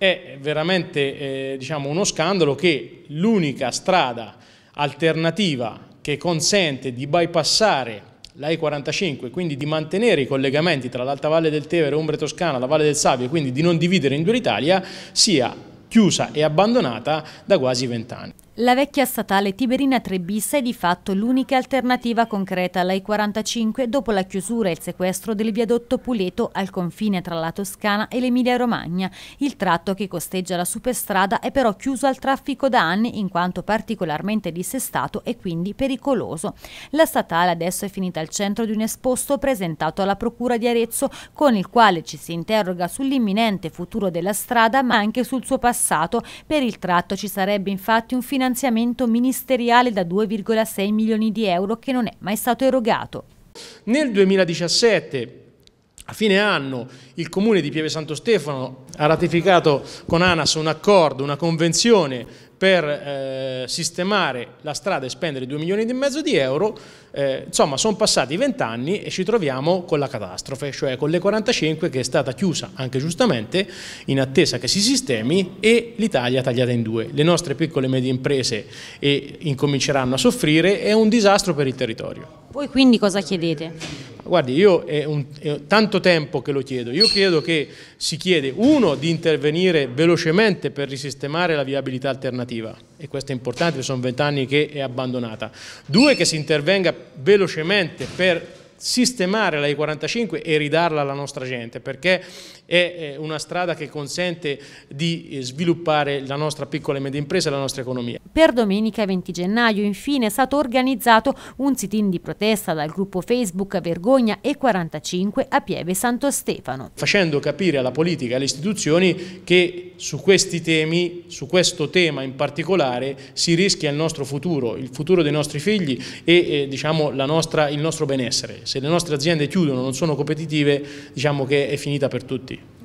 è veramente eh, diciamo uno scandalo che l'unica strada alternativa che consente di bypassare la E45, quindi di mantenere i collegamenti tra l'Alta Valle del Tevere, Umbria Toscana, la Valle del Sabio, quindi di non dividere in due l'Italia, sia chiusa e abbandonata da quasi vent'anni. La vecchia statale Tiberina 3bis è di fatto l'unica alternativa concreta alla 45 dopo la chiusura e il sequestro del viadotto Puleto al confine tra la Toscana e l'Emilia-Romagna. Il tratto che costeggia la superstrada è però chiuso al traffico da anni in quanto particolarmente dissestato e quindi pericoloso. La statale adesso è finita al centro di un esposto presentato alla Procura di Arezzo con il quale ci si interroga sull'imminente futuro della strada ma anche sul suo passato. Per il tratto ci sarebbe infatti un finale finanziamento ministeriale da 2,6 milioni di euro che non è mai stato erogato. Nel 2017 a fine anno il comune di Pieve Santo Stefano ha ratificato con ANAS un accordo, una convenzione per eh, sistemare la strada e spendere 2 milioni e mezzo di euro, eh, insomma sono passati 20 anni e ci troviamo con la catastrofe, cioè con le 45 che è stata chiusa anche giustamente in attesa che si sistemi e l'Italia tagliata in due. Le nostre piccole e medie imprese e eh, incominceranno a soffrire, è un disastro per il territorio. Voi quindi cosa chiedete? guardi, io è, un, è, tanto tempo che lo chiedo, io credo che si chiede, uno, di intervenire velocemente per risistemare la viabilità alternativa, e questo è importante, sono vent'anni che è abbandonata, due, che si intervenga velocemente per sistemare la E45 e ridarla alla nostra gente, perché è una strada che consente di eh, sviluppare la nostra piccola e media impresa e la nostra economia. Per domenica 20 gennaio, infine, è stato organizzato un sit-in di protesta dal gruppo Facebook Vergogna E45 a Pieve Santo Stefano. Facendo capire alla politica e alle istituzioni che su questi temi, su questo tema in particolare, si rischia il nostro futuro, il futuro dei nostri figli e eh, diciamo, nostra, il nostro benessere. Se le nostre aziende chiudono, non sono competitive, diciamo che è finita per tutti.